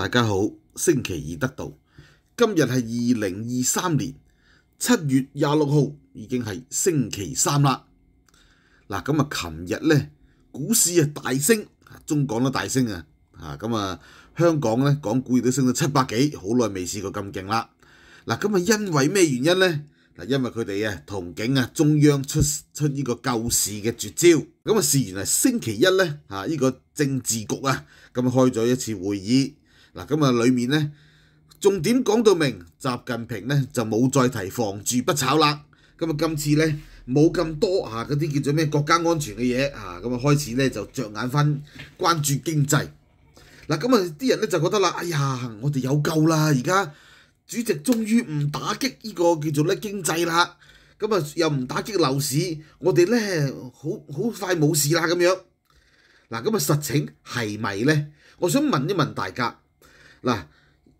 大家好，星期二得到今日系二零二三年七月廿六号，已经系星期三啦。嗱，咁啊，琴日咧股市啊大升，中港都大升啊。啊，咁啊，香港咧港股亦都升到七百几，好耐未试过咁劲啦。嗱，咁啊，因为咩原因咧？嗱，因为佢哋啊同警啊中央出出呢个救市嘅绝招。咁啊，事完系星期一咧，啊呢个政治局啊咁开咗一次会议。嗱，咁啊，裏面咧，重點講到明，習近平咧就冇再提防住不炒啦。咁啊，今次咧冇咁多嚇嗰啲叫做咩國家安全嘅嘢啊，咁啊開始咧就着眼翻關注經濟。嗱，咁啊啲人咧就覺得啦，哎呀，我哋有救啦！而家主席終於唔打擊呢個叫做咧經濟啦，咁啊又唔打擊樓市，我哋咧好好快冇事啦咁樣。嗱，咁啊實情係咪咧？我想問一問大家。嗱，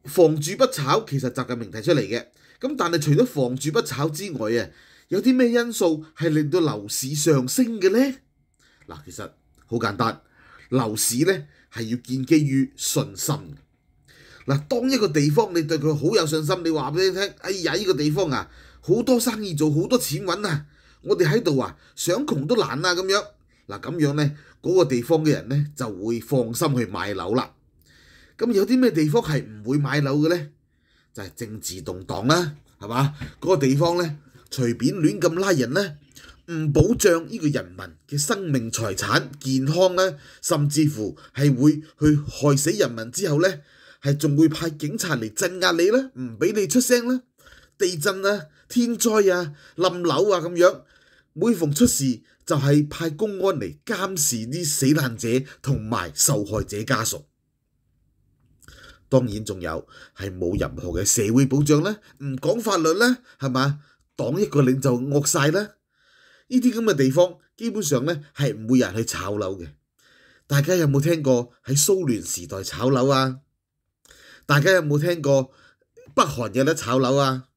房住不炒其實習近平提出嚟嘅，咁但係除咗房住不炒之外啊，有啲咩因素係令到樓市上升嘅咧？嗱，其實好簡單，樓市咧係要建基於信心。嗱，當一個地方你對佢好有信心，你話俾你聽，哎呀呢個地方啊，好多生意做，好多錢揾啊，我哋喺度啊，想窮都難啊咁樣，嗱咁樣咧，嗰個地方嘅人咧就會放心去買樓啦。咁有啲咩地方係唔會買樓嘅呢？就係政治動盪啦，係嘛？嗰個地方呢，隨便亂咁拉人呢，唔保障呢個人民嘅生命、財產、健康呢，甚至乎係會去害死人民之後呢，係仲會派警察嚟鎮壓你啦，唔俾你出聲啦。地震啊，天災啊，冧樓啊咁樣，每逢出事就係派公安嚟監視啲死難者同埋受害者家屬。当然仲有系冇任何嘅社會保障咧，唔講法律咧，係嘛？黨一個領袖惡晒咧，呢啲咁嘅地方基本上咧係唔會人去炒樓嘅。大家有冇聽過喺蘇聯時代炒樓啊？大家有冇聽過北韓有得炒樓啊？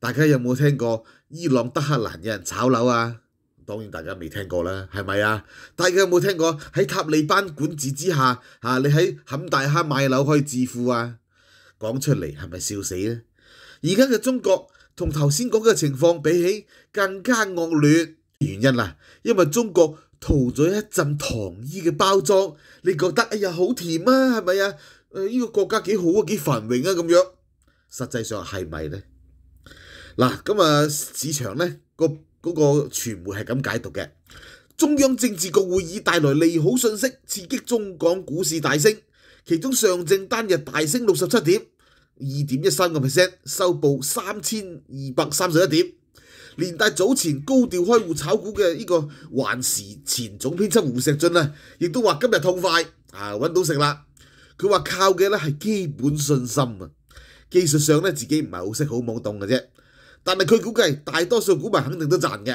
大家有冇聽過伊朗德黑蘭有人炒樓啊？當然大家未聽過啦，係咪啊？大家有冇聽過喺塔利班管治之下，嚇你喺冚大蝦買樓可以致富啊？講出嚟係咪笑死咧？而家嘅中國同頭先講嘅情況比起更加惡劣，原因啊，因為中國塗咗一陣糖衣嘅包裝，你覺得哎呀好甜啊，係咪啊？誒呢個國家幾好啊，幾繁榮啊咁樣，實際上係咪咧？嗱，咁啊市場咧個。嗰個傳媒係咁解讀嘅，中央政治局會議帶來利好訊息，刺激中港股市大升，其中上證單日大升六十七點，二點一三個 percent，收報三千二百三十一點。連帶早前高調開戶炒股嘅呢個環時前總編輯胡石俊啊，亦都話今日痛快啊，揾到食啦。佢話靠嘅咧係基本信心啊，技術上咧自己唔係好識好懵懂嘅啫。但系佢估计，大多数股民肯定都赚嘅，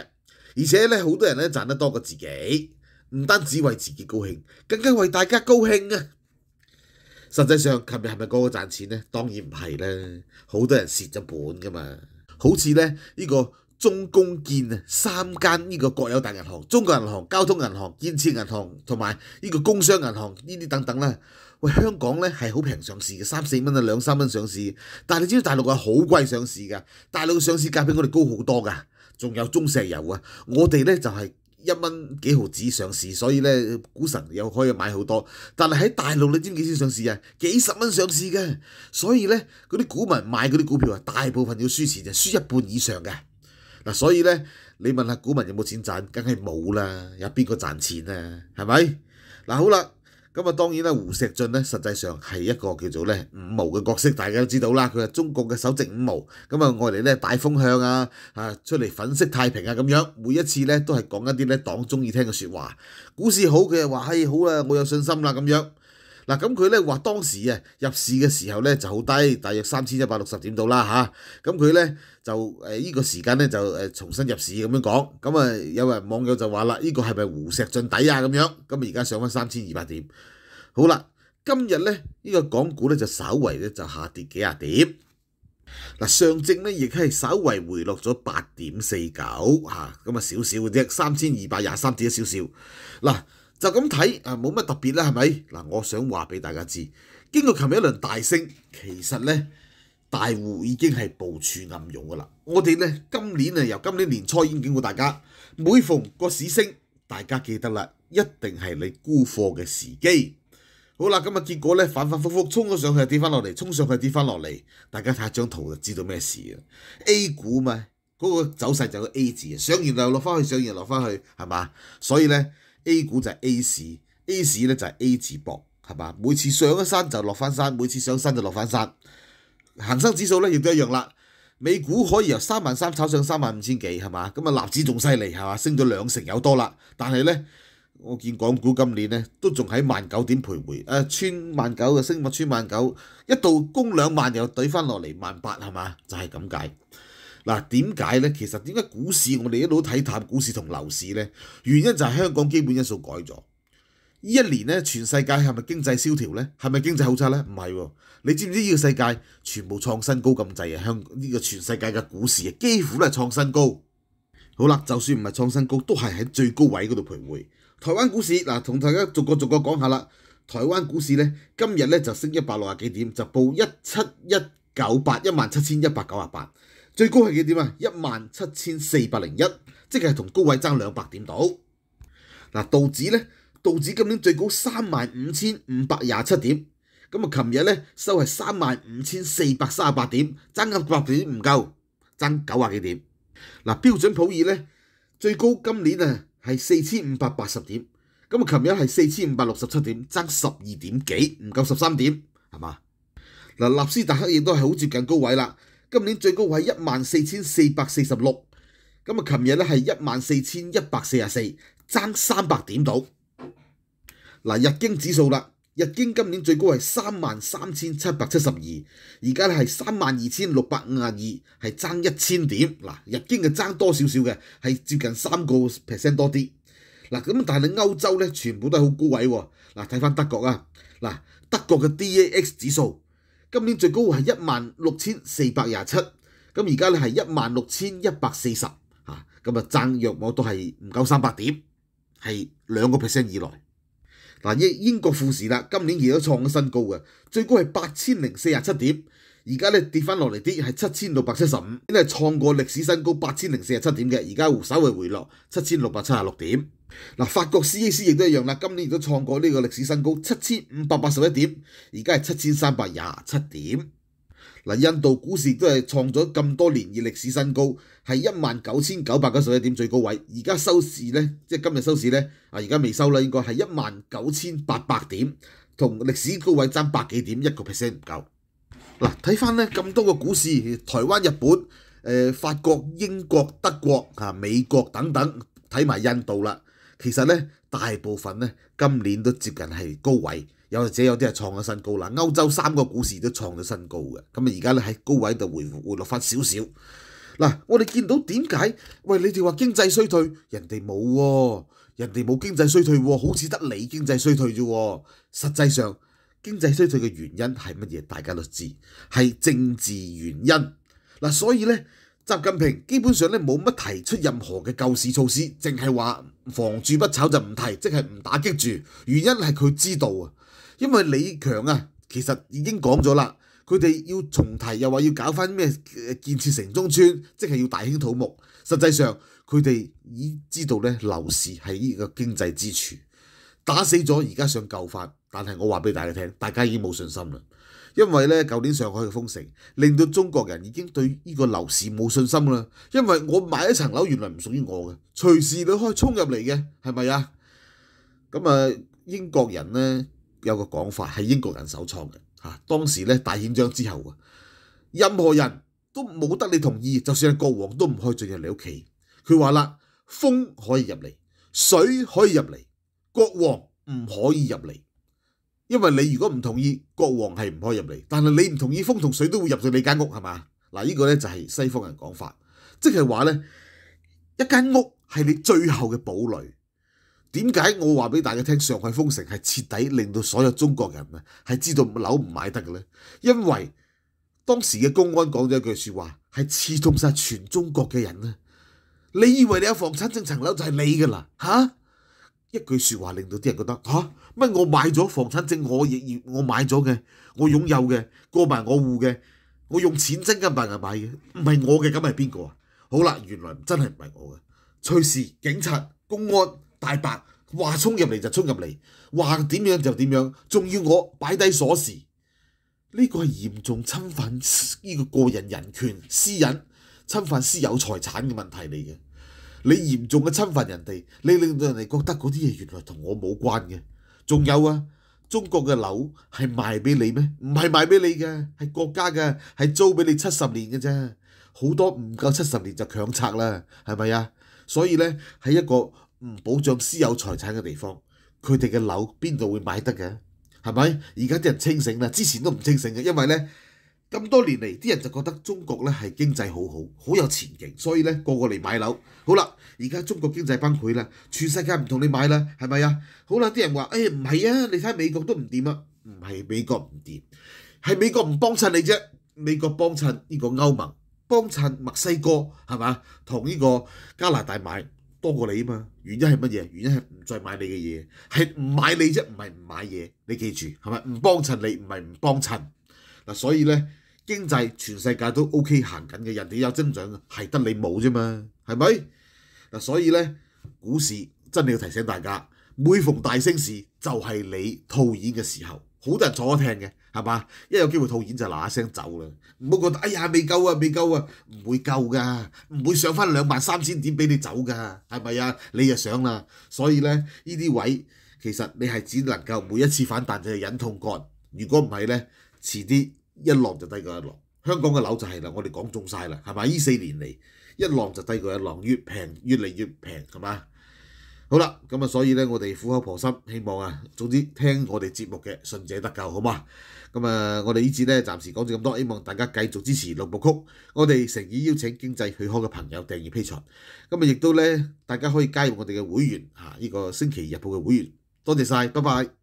而且咧，好多人咧赚得多过自己，唔单止为自己高兴，更加为大家高兴啊！实际上，琴日系咪个个赚钱咧？当然唔系啦，好多人蚀咗本噶嘛，好似咧呢个中公建啊，三间呢个国有大银行：中国银行、交通银行、建设银行同埋呢个工商银行，呢啲等等啦。喂，香港咧係好平上市嘅，三四蚊啊，兩三蚊上市。但係你知唔知大陸係好貴上市㗎，大陸上市價比我哋高好多㗎。仲有中石油啊，我哋咧就係一蚊幾毫紙上市，所以咧股神又可以買好多。但係喺大陸你知唔知幾少上市啊？幾十蚊上市嘅，所以咧嗰啲股民買嗰啲股票啊，大部分要輸錢就輸一半以上嘅。嗱，所以咧你問下股民有冇錢賺，梗係冇啦，有邊個賺錢啊？係咪？嗱，好啦。咁啊，當然啦，胡錫進咧，實際上係一個叫做咧五毛嘅角色，大家都知道啦。佢係中國嘅首席五毛，咁啊，外嚟咧大風向啊，啊出嚟粉飾太平啊，咁樣每一次咧都係講一啲咧黨中意聽嘅説話。股市好，佢又話：嘿，好啦，我有信心啦，咁樣。嗱，咁佢咧話當時啊入市嘅時候咧就好低，大約三千一百六十點度啦嚇。咁佢咧就誒依個時間咧就誒重新入市咁樣講。咁啊有人網友就話啦，依個係咪胡石進底啊咁樣？咁而家上翻三千二百點。好啦，今日咧依個港股咧就稍微咧就下跌幾廿點。嗱，上證咧亦係稍微回落咗八點四九吓，咁啊少少啫，三千二百廿三點少少。嗱。就咁睇啊，冇乜特別啦，係咪？嗱，我想話俾大家知，經過琴日一輪大升，其實咧大戶已經係部署暗湧噶啦。我哋咧今年啊，由今年年初已經警過大家，每逢個市升，大家記得啦，一定係你沽貨嘅時機。好啦，今日結果咧反反覆覆衝咗上去，跌翻落嚟，衝上去跌翻落嚟，大家睇下張圖就知道咩事啊 A 股嘛，嗰個走勢就個 A 字，上完又落翻去，上完落翻去，係嘛？所以咧。A 股就係 A 市，A 市咧就係 A 字博，係嘛？每次上一山就落翻山，每次上山就落翻山。恒生指數咧亦都一樣啦。美股可以由三萬三炒上三萬五千幾，係嘛？咁啊，納指仲犀利，係嘛？升咗兩成有多啦。但係咧，我見港股今年咧都仲喺萬九點徘徊，誒，穿萬九嘅升，冇穿萬九，一度攻兩萬又跌翻落嚟萬八，係嘛？就係咁解。嗱點解咧？其實點解股市我哋一路睇淡股市同樓市咧？原因就係香港基本因素改咗。依一年咧，全世界係咪經濟蕭條咧？係咪經濟好差咧？唔係喎。你知唔知呢個世界全部創新高咁滯啊？香呢個全世界嘅股市啊，幾乎都係創新高。好啦，就算唔係創新高，都係喺最高位嗰度徘徊。台灣股市嗱，同大家逐個逐個講下啦。台灣股市咧，今日咧就升一百六啊幾點，就報一七一九八，一萬七千一百九啊八。最高系几点啊？一萬七千四百零一，即系同高位争两百点到。嗱，道指咧，道指今年最高三萬五千五百廿七點，咁啊，琴日咧收系三萬五千四百三十八點，爭一百點唔夠，爭九啊幾點。嗱，標準普爾咧最高今年啊係四千五百八十點，咁啊，琴日係四千五百六十七點，爭十二點幾唔夠十三點，係嘛？嗱，纳斯达克亦都係好接近高位啦。今年最高位一万四千四百四十六，咁啊，琴日咧系一万四千一百四十四，争三百点到。嗱，日经指数啦，日经今年最高系三万三千七百七十二，而家咧系三万二千六百五廿二，系争一千点。嗱，日经嘅争多少少嘅，系接近三个 percent 多啲。嗱，咁但系欧洲咧，全部都系好高位喎。嗱，睇翻德国啊，嗱，德国嘅 DAX 指数。今年最高係一萬六千四百廿七，咁而家咧係一萬六千一百四十，嚇咁啊，爭約我都係唔夠三百點，係兩個 percent 以內嗱。英英國富士啦，今年亦都創咗新高嘅，最高係八千零四廿七點，而家咧跌翻落嚟啲係七千六百七十五，因係創過歷史新高八千零四廿七點嘅，而家稍微回落七千六百七十六點。嗱，法国 C A C 亦都一样啦，今年亦都创过呢个历史新高七千五百八十一点，而家系七千三百廿七点。嗱，印度股市都系创咗咁多年嘅历史新高，系一万九千九百九十一点最高位，而家收市咧，即系今日收市咧，啊，而家未收啦，应该系一万九千八百点，同历史高位争百几点一个 percent 唔够。嗱，睇翻咧咁多个股市，台湾、日本、诶法国、英国、德国、啊、美国等等，睇埋印度啦。其實咧，大部分咧今年都接近係高位，又或者有啲係創咗新高啦。歐洲三個股市都創咗新高嘅，咁啊而家咧喺高位度回回落翻少少。嗱，我哋見到點解？喂，你哋話經濟衰退，人哋冇喎，人哋冇經濟衰退喎，好似得你經濟衰退啫。實際上經濟衰退嘅原因係乜嘢？大家都知係政治原因。嗱，所以咧。习近平基本上咧冇乜提出任何嘅救市措施，净系话防住不炒就唔提，即系唔打击住。原因系佢知道啊，因为李强啊，其实已经讲咗啦，佢哋要重提又话要搞翻咩建设城中村，即系要大兴土木。实际上佢哋已知道咧楼市系呢个经济支柱，打死咗而家想救翻，但系我话俾大家听，大家已经冇信心啦。因為咧，舊年上海嘅封城，令到中國人已經對呢個樓市冇信心啦。因為我買一層樓，原來唔屬於我嘅，隨時都以衝入嚟嘅，係咪啊？咁啊，英國人咧有個講法，係英國人首創嘅嚇。當時咧大戰章之後啊，任何人都冇得你同意，就算係國王都唔可以進入你屋企。佢話啦，風可以入嚟，水可以入嚟，國王唔可以入嚟。因为你如果唔同意，国王系唔可以入嚟。但系你唔同意，风同水都会入到你间屋，系嘛？嗱，呢个咧就系西方人讲法，即系话咧，一间屋系你最后嘅堡垒。点解我话俾大家听，上海封城系彻底令到所有中国人啊，系知道楼唔买得嘅咧？因为当时嘅公安讲咗一句说话，系刺痛晒全中国嘅人啊！你以为你有房产证层楼就系你噶啦，吓？一句説話令到啲人覺得嚇乜？我買咗房產證，我亦要我買咗嘅，我擁有嘅，過埋我户嘅，我用錢真金白銀買嘅，唔係我嘅咁係邊個啊？好啦，原來真係唔係我嘅。隨時警察、公安、大白話衝入嚟就衝入嚟，話點樣就點樣，仲要我擺低鎖匙。呢個係嚴重侵犯呢個個人人權、私隱、侵犯私有財產嘅問題嚟嘅。你嚴重嘅侵犯人哋，你令到人哋覺得嗰啲嘢原來同我冇關嘅。仲有啊，中國嘅樓係賣俾你咩？唔係賣俾你嘅，係國家嘅，係租俾你七十年嘅啫。好多唔夠七十年就強拆啦，係咪啊？所以咧喺一個唔保障私有財產嘅地方，佢哋嘅樓邊度會買得嘅？係咪？而家啲人清醒啦，之前都唔清醒嘅，因為咧。咁多年嚟，啲人就覺得中國咧係經濟好好，好有前景，所以咧個個嚟買樓。好啦，而家中國經濟崩潰啦，全世界唔同你買啦，係咪啊？好啦，啲人話：，誒唔係啊，你睇美國都唔掂啊，唔係美國唔掂，係美國唔幫襯你啫。美國幫襯呢個歐盟，幫襯墨西哥係嘛？同呢個加拿大買多過你啊嘛？原因係乜嘢？原因係唔再買你嘅嘢，係唔買你啫，唔係唔買嘢。你記住係咪？唔幫襯你，唔係唔幫襯嗱，所以咧。經濟全世界都 OK 行緊嘅，人哋有增長係得你冇啫嘛，係咪？嗱，所以咧，股市真係要提醒大家，每逢大升市就係你套現嘅時候，好多人坐喺聽嘅，係嘛？一有機會套現就嗱一聲走啦，唔好覺得哎呀未夠啊未夠啊，唔會夠噶，唔會上翻兩萬三千點俾你走噶，係咪啊？你就上啦，所以咧呢啲位其實你係只能夠每一次反彈就係忍痛割，如果唔係咧，遲啲。一浪就低過一浪，香港嘅樓就係啦，我哋講中曬啦，係咪？呢四年嚟一浪就低過一浪，越平越嚟越平，係嘛？好啦，咁啊，所以咧，我哋苦口婆心，希望啊，總之聽我哋節目嘅信者得救，好嘛？咁啊，我哋呢次咧暫時講咗咁多，希望大家繼續支持六部曲，我哋誠意邀請經濟許可嘅朋友訂義批存，咁啊，亦都咧大家可以加入我哋嘅會員嚇，呢個星期日報嘅會員，多謝曬，拜拜。